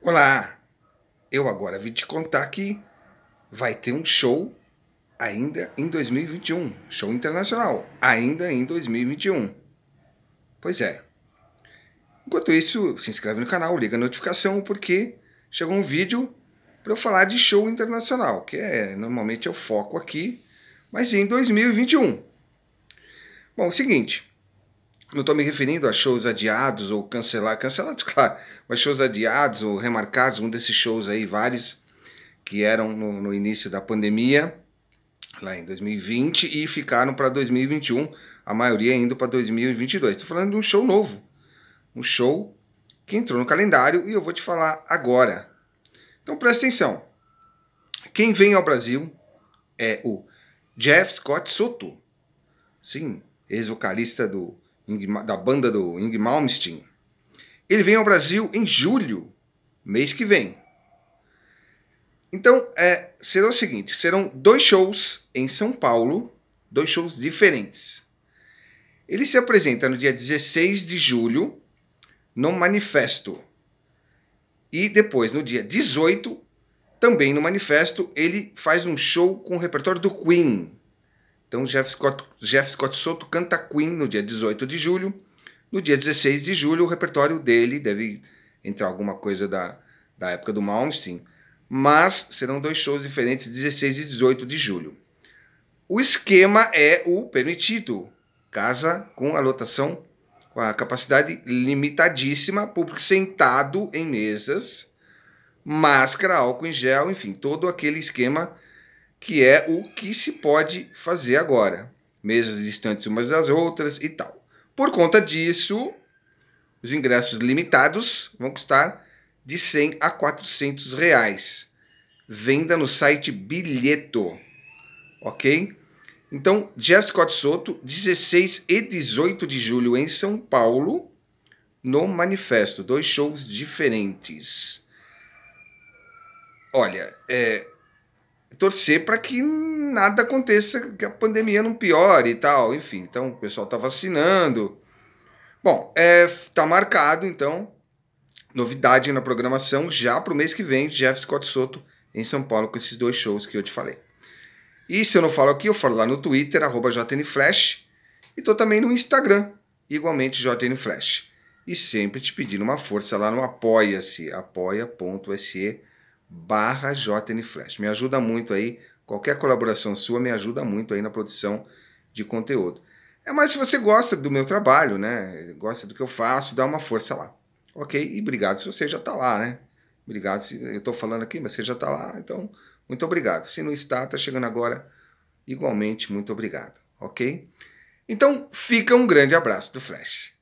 Olá! Eu agora vim te contar que vai ter um show ainda em 2021. Show internacional, ainda em 2021. Pois é. Enquanto isso, se inscreve no canal, liga a notificação, porque chegou um vídeo para eu falar de show internacional, que é normalmente é o foco aqui, mas em 2021. Bom, é o seguinte, não estou me referindo a shows adiados ou cancelar, cancelados, claro, mas shows adiados ou remarcados, um desses shows aí, vários, que eram no, no início da pandemia, lá em 2020, e ficaram para 2021, a maioria indo para 2022. Estou falando de um show novo, um show que entrou no calendário e eu vou te falar agora. Então presta atenção. Quem vem ao Brasil é o Jeff Scott Soto. Sim, ex-vocalista do da banda do Ing Malmsteen. Ele vem ao Brasil em julho, mês que vem. Então, é, será o seguinte: serão dois shows em São Paulo, dois shows diferentes. Ele se apresenta no dia 16 de julho, no Manifesto. E depois, no dia 18, também no Manifesto, ele faz um show com o repertório do Queen. Então, Jeff Scott, Jeff Scott Soto canta Queen no dia 18 de julho. No dia 16 de julho, o repertório dele deve entrar alguma coisa da, da época do Malmsteen, mas serão dois shows diferentes, 16 e 18 de julho. O esquema é o permitido, casa com a lotação, com a capacidade limitadíssima, público sentado em mesas, máscara, álcool em gel, enfim, todo aquele esquema que é o que se pode fazer agora. Mesas distantes umas das outras e tal. Por conta disso, os ingressos limitados vão custar de 100 a 400 reais. Venda no site Bilheto, ok? Então, Jeff Scott Soto, 16 e 18 de julho em São Paulo, no Manifesto. Dois shows diferentes. Olha, é, torcer para que nada aconteça, que a pandemia não piore e tal. Enfim, então o pessoal está vacinando. Bom, está é, tá marcado então, novidade na programação já para o mês que vem, Jeff Scott Soto em São Paulo com esses dois shows que eu te falei. E se eu não falo aqui, eu falo lá no Twitter, arroba JNFlash, e tô também no Instagram, igualmente JNFlash. E sempre te pedindo uma força lá no Apoia-se, apoia.se barra JN Flash. Me ajuda muito aí, qualquer colaboração sua me ajuda muito aí na produção de conteúdo. É mais se você gosta do meu trabalho, né? Gosta do que eu faço, dá uma força lá. Ok? E obrigado se você já está lá, né? Obrigado se eu estou falando aqui, mas você já está lá, então muito obrigado. Se não está, está chegando agora, igualmente muito obrigado. Ok? Então fica um grande abraço do Flash.